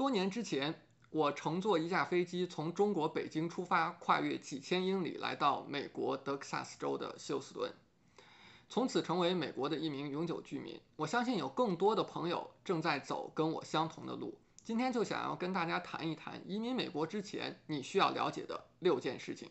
多年之前，我乘坐一架飞机从中国北京出发，跨越几千英里来到美国德克萨斯州的休斯顿，从此成为美国的一名永久居民。我相信有更多的朋友正在走跟我相同的路。今天就想要跟大家谈一谈移民美国之前你需要了解的六件事情。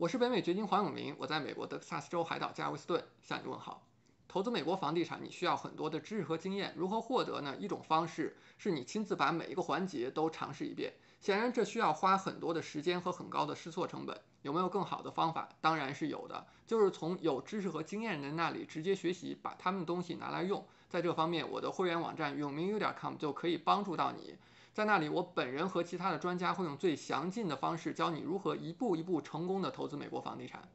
我是北美掘金黄永明，我在美国德克萨斯州海岛加维斯顿向你问好。投资美国房地产，你需要很多的知识和经验，如何获得呢？一种方式是你亲自把每一个环节都尝试一遍，显然这需要花很多的时间和很高的试错成本。有没有更好的方法？当然是有的，就是从有知识和经验的人那里直接学习，把他们东西拿来用。在这方面，我的会员网站永明 u 点 com 就可以帮助到你。在那里，我本人和其他的专家会用最详尽的方式教你如何一步一步成功的投资美国房地产。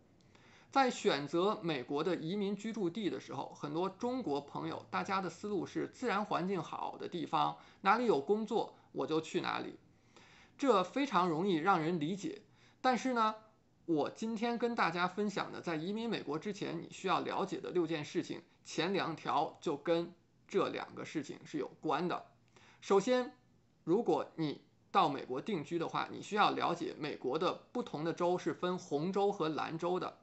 在选择美国的移民居住地的时候，很多中国朋友，大家的思路是自然环境好的地方，哪里有工作我就去哪里。这非常容易让人理解。但是呢，我今天跟大家分享的在移民美国之前你需要了解的六件事情，前两条就跟这两个事情是有关的。首先，如果你到美国定居的话，你需要了解美国的不同的州是分红州和蓝州的。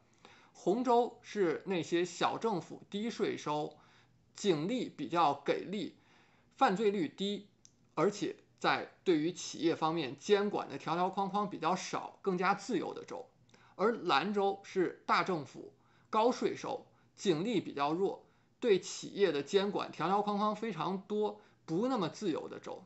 红州是那些小政府、低税收、警力比较给力、犯罪率低，而且在对于企业方面监管的条条框框比较少、更加自由的州；而蓝州是大政府、高税收、警力比较弱、对企业的监管条条框框非常多、不那么自由的州。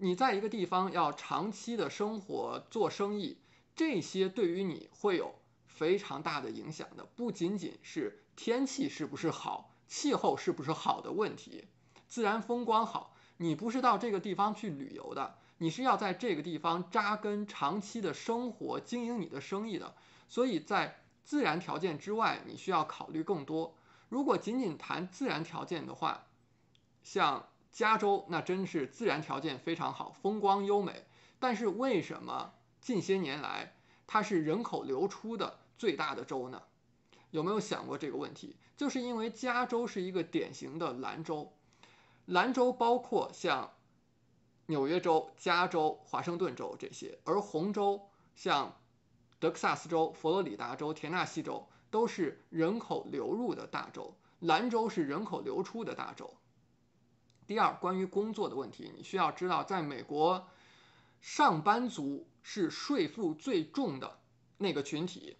你在一个地方要长期的生活、做生意，这些对于你会有非常大的影响的，不仅仅是天气是不是好、气候是不是好的问题。自然风光好，你不是到这个地方去旅游的，你是要在这个地方扎根、长期的生活、经营你的生意的。所以在自然条件之外，你需要考虑更多。如果仅仅谈自然条件的话，像。加州那真是自然条件非常好，风光优美。但是为什么近些年来它是人口流出的最大的州呢？有没有想过这个问题？就是因为加州是一个典型的兰州，兰州包括像纽约州、加州、华盛顿州这些，而红州像德克萨斯州、佛罗里达州、田纳西州都是人口流入的大州，兰州是人口流出的大州。第二，关于工作的问题，你需要知道，在美国，上班族是税负最重的那个群体。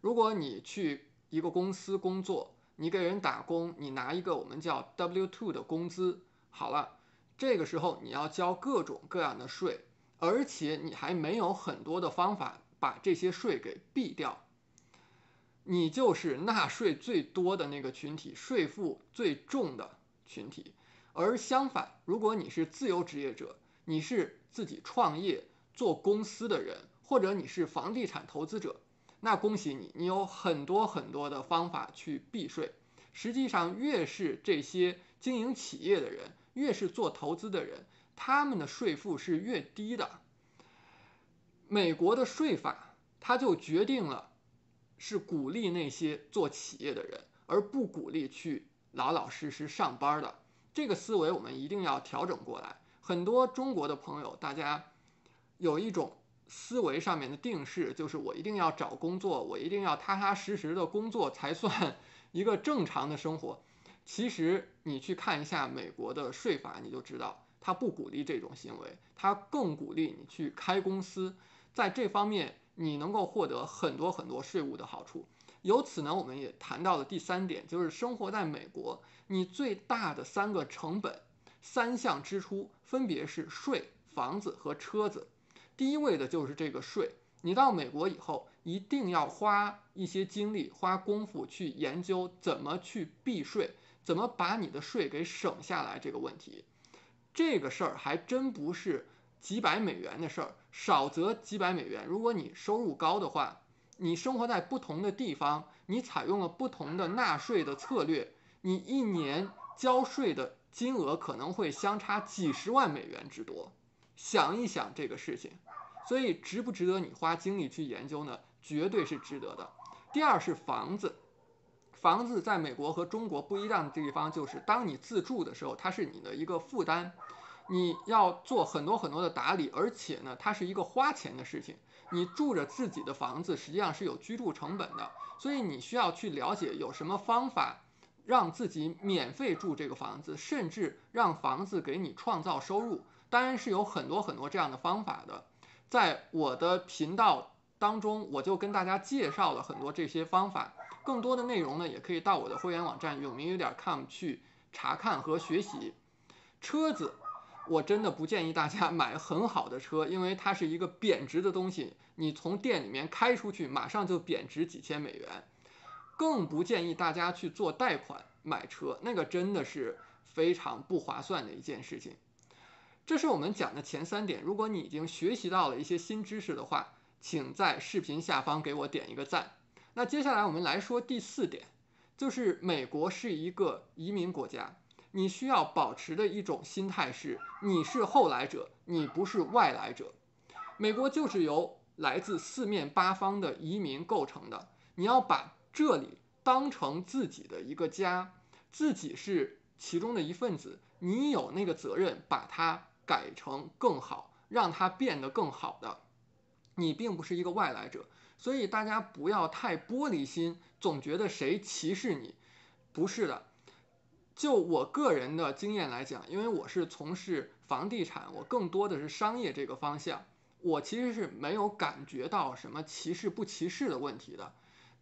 如果你去一个公司工作，你给人打工，你拿一个我们叫 W-2 的工资，好了，这个时候你要交各种各样的税，而且你还没有很多的方法把这些税给避掉，你就是纳税最多的那个群体，税负最重的群体。而相反，如果你是自由职业者，你是自己创业做公司的人，或者你是房地产投资者，那恭喜你，你有很多很多的方法去避税。实际上，越是这些经营企业的人，越是做投资的人，他们的税负是越低的。美国的税法它就决定了是鼓励那些做企业的人，而不鼓励去老老实实上班的。这个思维我们一定要调整过来。很多中国的朋友，大家有一种思维上面的定式，就是我一定要找工作，我一定要踏踏实实的工作才算一个正常的生活。其实你去看一下美国的税法，你就知道他不鼓励这种行为，他更鼓励你去开公司。在这方面，你能够获得很多很多税务的好处。由此呢，我们也谈到了第三点，就是生活在美国，你最大的三个成本、三项支出，分别是税、房子和车子。第一位的就是这个税，你到美国以后，一定要花一些精力、花功夫去研究怎么去避税，怎么把你的税给省下来这个问题。这个事儿还真不是几百美元的事儿，少则几百美元，如果你收入高的话。你生活在不同的地方，你采用了不同的纳税的策略，你一年交税的金额可能会相差几十万美元之多，想一想这个事情，所以值不值得你花精力去研究呢？绝对是值得的。第二是房子，房子在美国和中国不一样的地方就是，当你自住的时候，它是你的一个负担。你要做很多很多的打理，而且呢，它是一个花钱的事情。你住着自己的房子，实际上是有居住成本的，所以你需要去了解有什么方法让自己免费住这个房子，甚至让房子给你创造收入。当然是有很多很多这样的方法的，在我的频道当中，我就跟大家介绍了很多这些方法。更多的内容呢，也可以到我的会员网站永明有点 com 去查看和学习。车子。我真的不建议大家 买很好的车，因为它是一个贬值的东西，你从店里面开出去，马上就贬值几千美元。更不建议大家去做贷款买车，那个真的是非常不划算的一件事情。这是我们讲的前三点，如果你已经学习到了一些新知识的话，请在视频下方给我点一个赞。那接下来我们来说第四点，就是美国是一个移民国家。你需要保持的一种心态是，你是后来者，你不是外来者。美国就是由来自四面八方的移民构成的。你要把这里当成自己的一个家，自己是其中的一份子，你有那个责任把它改成更好，让它变得更好的。你并不是一个外来者，所以大家不要太玻璃心，总觉得谁歧视你，不是的。就我个人的经验来讲，因为我是从事房地产，我更多的是商业这个方向，我其实是没有感觉到什么歧视不歧视的问题的。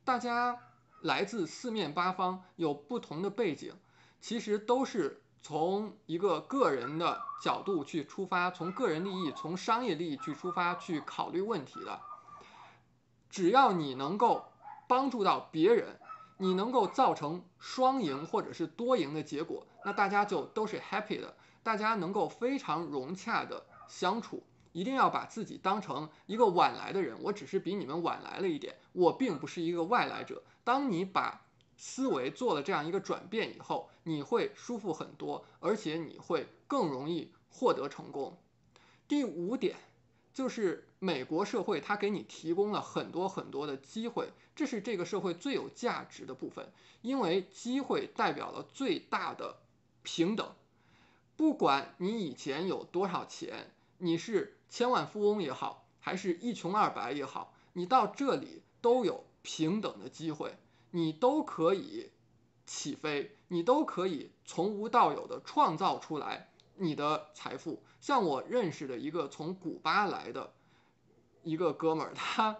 大家来自四面八方，有不同的背景，其实都是从一个个人的角度去出发，从个人利益、从商业利益去出发去考虑问题的。只要你能够帮助到别人。你能够造成双赢或者是多赢的结果，那大家就都是 happy 的，大家能够非常融洽的相处。一定要把自己当成一个晚来的人，我只是比你们晚来了一点，我并不是一个外来者。当你把思维做了这样一个转变以后，你会舒服很多，而且你会更容易获得成功。第五点。就是美国社会，它给你提供了很多很多的机会，这是这个社会最有价值的部分，因为机会代表了最大的平等。不管你以前有多少钱，你是千万富翁也好，还是一穷二白也好，你到这里都有平等的机会，你都可以起飞，你都可以从无到有的创造出来。你的财富，像我认识的一个从古巴来的一个哥们儿，他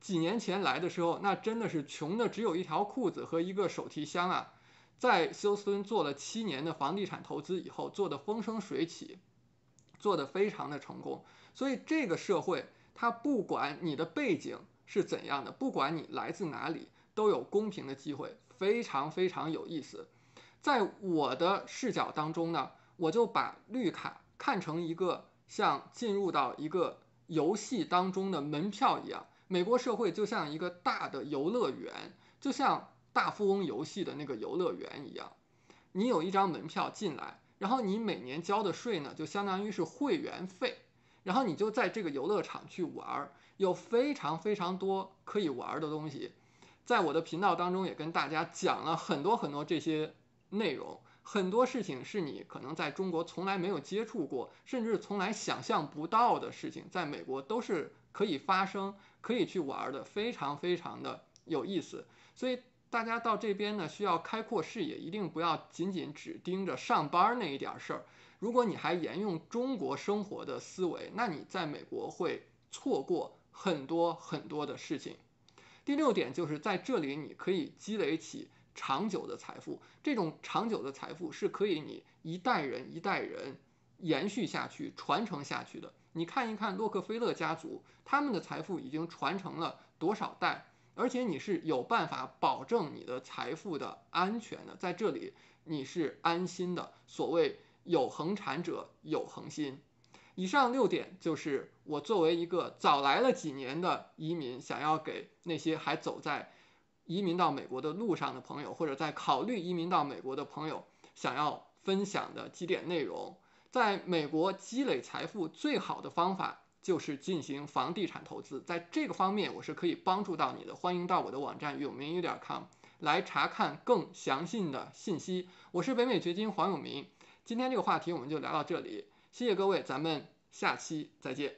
几年前来的时候，那真的是穷的只有一条裤子和一个手提箱啊，在休斯敦做了七年的房地产投资以后，做的风生水起，做的非常的成功。所以这个社会，他不管你的背景是怎样的，不管你来自哪里，都有公平的机会，非常非常有意思。在我的视角当中呢。我就把绿卡看成一个像进入到一个游戏当中的门票一样，美国社会就像一个大的游乐园，就像大富翁游戏的那个游乐园一样，你有一张门票进来，然后你每年交的税呢，就相当于是会员费，然后你就在这个游乐场去玩，有非常非常多可以玩的东西，在我的频道当中也跟大家讲了很多很多这些内容。很多事情是你可能在中国从来没有接触过，甚至从来想象不到的事情，在美国都是可以发生、可以去玩的，非常非常的有意思。所以大家到这边呢，需要开阔视野，一定不要仅仅只盯着上班那一点事儿。如果你还沿用中国生活的思维，那你在美国会错过很多很多的事情。第六点就是在这里，你可以积累起。长久的财富，这种长久的财富是可以你一代人一代人延续下去、传承下去的。你看一看洛克菲勒家族，他们的财富已经传承了多少代，而且你是有办法保证你的财富的安全的，在这里你是安心的。所谓有恒产者有恒心。以上六点就是我作为一个早来了几年的移民，想要给那些还走在。移民到美国的路上的朋友，或者在考虑移民到美国的朋友，想要分享的几点内容。在美国积累财富最好的方法就是进行房地产投资，在这个方面我是可以帮助到你的，欢迎到我的网站永明一点 com 来查看更详细的信息。我是北美掘金黄永明，今天这个话题我们就聊到这里，谢谢各位，咱们下期再见。